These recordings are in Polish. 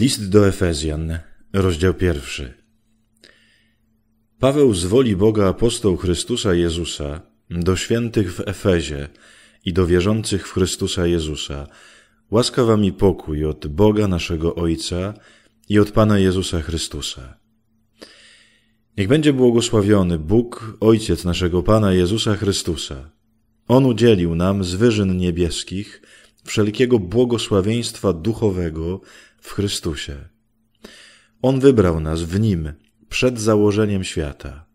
List do Efezjan, rozdział pierwszy. Paweł z woli Boga apostoł Chrystusa Jezusa do świętych w Efezie i do wierzących w Chrystusa Jezusa. Łaska wam i pokój od Boga naszego Ojca i od Pana Jezusa Chrystusa. Niech będzie błogosławiony Bóg, Ojciec naszego Pana Jezusa Chrystusa. On udzielił nam z wyżyn niebieskich wszelkiego błogosławieństwa duchowego w Chrystusie. On wybrał nas w Nim przed założeniem świata,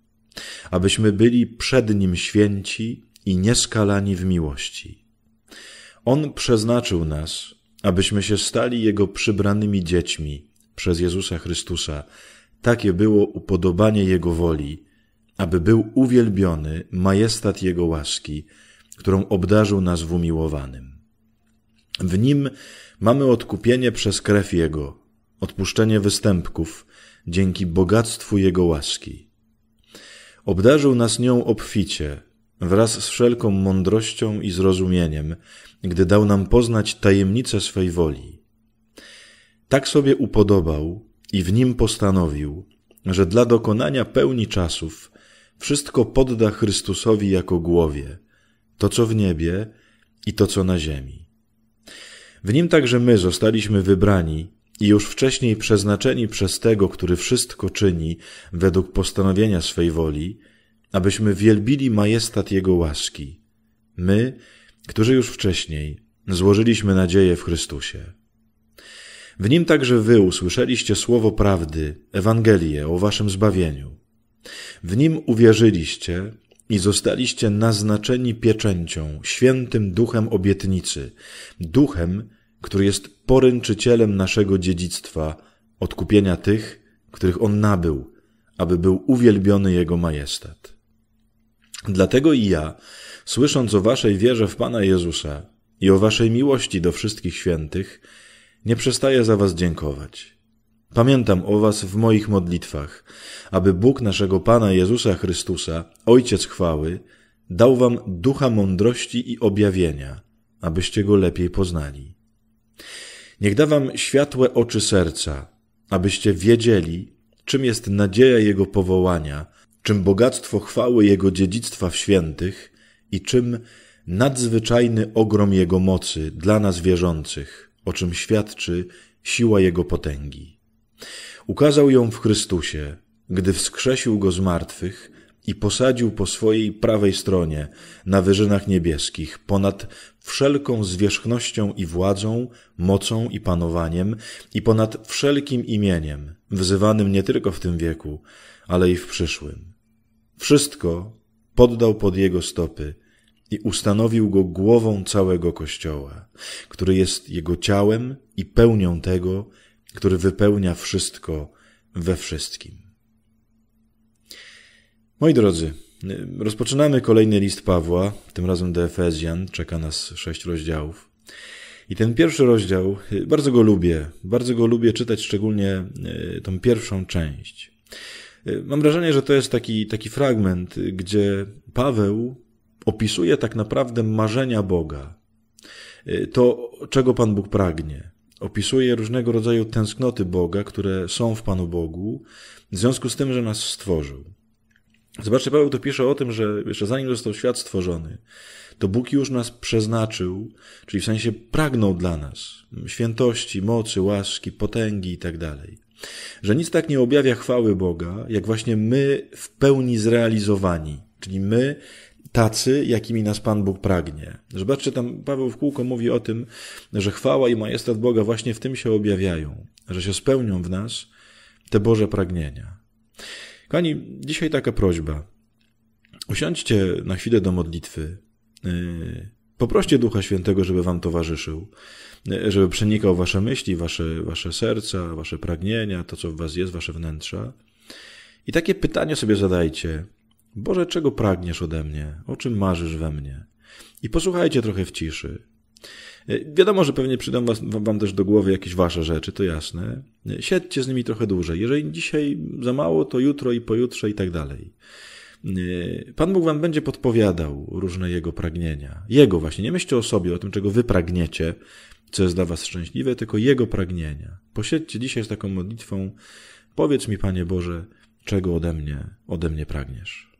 abyśmy byli przed Nim święci i nieskalani w miłości. On przeznaczył nas, abyśmy się stali Jego przybranymi dziećmi przez Jezusa Chrystusa. Takie było upodobanie Jego woli, aby był uwielbiony majestat Jego łaski, którą obdarzył nas w umiłowanym. W nim mamy odkupienie przez krew Jego, odpuszczenie występków, dzięki bogactwu Jego łaski. Obdarzył nas nią obficie, wraz z wszelką mądrością i zrozumieniem, gdy dał nam poznać tajemnicę swej woli. Tak sobie upodobał i w nim postanowił, że dla dokonania pełni czasów wszystko podda Chrystusowi jako głowie, to co w niebie i to co na ziemi. W nim także my zostaliśmy wybrani i już wcześniej przeznaczeni przez tego, który wszystko czyni według postanowienia swej woli, abyśmy wielbili majestat Jego łaski. My, którzy już wcześniej złożyliśmy nadzieję w Chrystusie. W nim także wy usłyszeliście słowo prawdy, Ewangelię o waszym zbawieniu. W nim uwierzyliście i zostaliście naznaczeni pieczęcią, świętym duchem obietnicy, duchem, który jest poręczycielem naszego dziedzictwa, odkupienia tych, których on nabył, aby był uwielbiony jego majestat. Dlatego i ja, słysząc o waszej wierze w Pana Jezusa i o waszej miłości do wszystkich świętych, nie przestaję za was dziękować Pamiętam o Was w moich modlitwach, aby Bóg naszego Pana Jezusa Chrystusa, Ojciec chwały, dał Wam ducha mądrości i objawienia, abyście Go lepiej poznali. Niech da Wam światłe oczy serca, abyście wiedzieli, czym jest nadzieja Jego powołania, czym bogactwo chwały Jego dziedzictwa w świętych i czym nadzwyczajny ogrom Jego mocy dla nas wierzących, o czym świadczy siła Jego potęgi. Ukazał ją w Chrystusie, gdy wskrzesił go z martwych i posadził po swojej prawej stronie, na wyżynach niebieskich, ponad wszelką zwierzchnością i władzą, mocą i panowaniem, i ponad wszelkim imieniem, wzywanym nie tylko w tym wieku, ale i w przyszłym. Wszystko poddał pod jego stopy i ustanowił go głową całego Kościoła, który jest jego ciałem i pełnią tego, który wypełnia wszystko we wszystkim. Moi drodzy, rozpoczynamy kolejny list Pawła, tym razem do Efezjan, czeka nas sześć rozdziałów. I ten pierwszy rozdział, bardzo go lubię, bardzo go lubię czytać, szczególnie e, tą pierwszą część. E, mam wrażenie, że to jest taki, taki fragment, gdzie Paweł opisuje tak naprawdę marzenia Boga, e, to czego Pan Bóg pragnie. Opisuje różnego rodzaju tęsknoty Boga, które są w Panu Bogu, w związku z tym, że nas stworzył. Zobaczcie, Paweł to pisze o tym, że jeszcze zanim został świat stworzony, to Bóg już nas przeznaczył, czyli w sensie pragnął dla nas świętości, mocy, łaski, potęgi itd. Tak że nic tak nie objawia chwały Boga, jak właśnie my w pełni zrealizowani, czyli my tacy, jakimi nas Pan Bóg pragnie. Zobaczcie, tam Paweł w kółko mówi o tym, że chwała i majestat Boga właśnie w tym się objawiają, że się spełnią w nas te Boże pragnienia. Kochani, dzisiaj taka prośba. Usiądźcie na chwilę do modlitwy. Yy, poproście Ducha Świętego, żeby wam towarzyszył, yy, żeby przenikał wasze myśli, wasze, wasze serca, wasze pragnienia, to co w was jest, wasze wnętrza. I takie pytanie sobie zadajcie – Boże, czego pragniesz ode mnie? O czym marzysz we mnie? I posłuchajcie trochę w ciszy. E, wiadomo, że pewnie przydam was, wam też do głowy jakieś wasze rzeczy, to jasne. E, siedźcie z nimi trochę dłużej. Jeżeli dzisiaj za mało, to jutro i pojutrze i tak dalej. E, Pan Bóg wam będzie podpowiadał różne jego pragnienia. Jego właśnie. Nie myślcie o sobie, o tym, czego wy pragniecie, co jest dla was szczęśliwe, tylko jego pragnienia. Posiedźcie dzisiaj z taką modlitwą. Powiedz mi, Panie Boże, czego ode mnie, ode mnie pragniesz.